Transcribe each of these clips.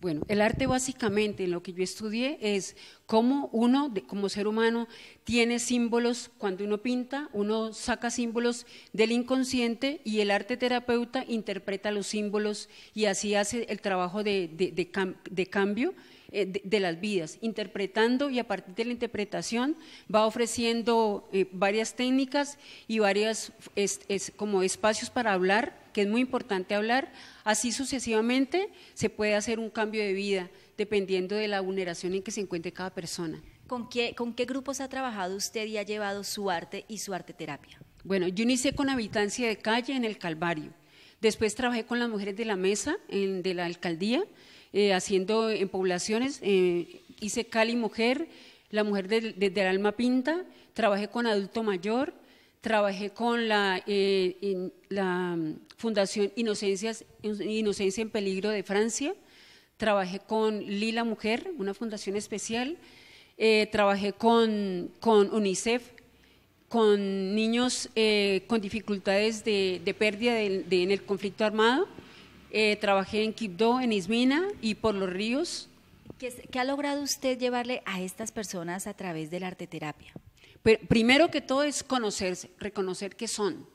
Bueno, el arte básicamente en lo que yo estudié es cómo uno, como ser humano, tiene símbolos, cuando uno pinta, uno saca símbolos del inconsciente y el arte terapeuta interpreta los símbolos y así hace el trabajo de, cambio eh, de, las vidas, interpretando y a partir de la interpretación va ofreciendo eh, varias técnicas y varias como espacios para hablar que es muy importante hablar, así sucesivamente se puede hacer un cambio de vida dependiendo de la vulneración en que se encuentre cada persona. ¿Con qué, con qué grupos ha trabajado usted y ha llevado su arte y su arte terapia? Bueno, yo inicié con habitancia de calle en el Calvario. Después trabajé con las mujeres de la mesa de la alcaldía, eh, haciendo en poblaciones. Eh, hice Cali Mujer, la mujer desde el alma pinta. Trabajé con adulto mayor trabajé con la, eh, mm, Fundación Inocencia en Peligro de Francia, trabajé con Lila Mujer, una fundación especial, eh, trabajé con, UNICEF, con niños eh, con dificultades de, pérdida en el conflicto armado, trabajé en Quibdó, en Ismina y por los ríos. ¿Qué, ¿Qué ha logrado usted llevarle a estas personas a través de la arteterapia? primero que todo es conocerse, reconocer que son,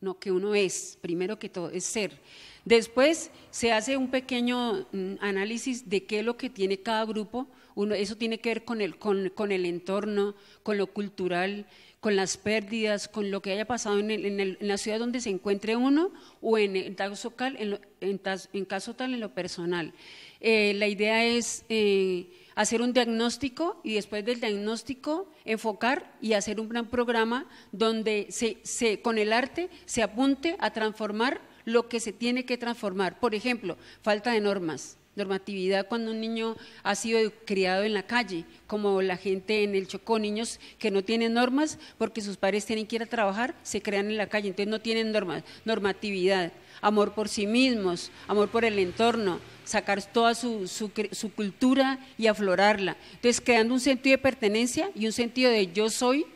no que uno es, primero que todo es ser. Después se hace un pequeño mm, análisis de qué es lo que tiene cada grupo, uno, eso tiene que ver con el, con el entorno, con lo cultural, con las pérdidas, con lo que haya pasado en, la ciudad donde se encuentre uno o en, en caso, tal en lo personal. Eh, la idea es eh, hacer un diagnóstico y después del diagnóstico enfocar y hacer un gran programa donde se, con el arte se apunte a transformar lo que se tiene que transformar. Por ejemplo, falta de normas normatividad cuando un niño ha sido criado en la calle, como la gente en el Chocó, niños que no tienen normas porque sus padres tienen que ir a trabajar, se crean en la calle, entonces no tienen normas, normatividad, amor por sí mismos, amor por el entorno, sacar toda su, cultura y aflorarla. Entonces creando un sentido de pertenencia y un sentido de yo soy,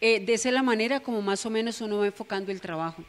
eh, de esa la manera como más o menos uno va enfocando el trabajo.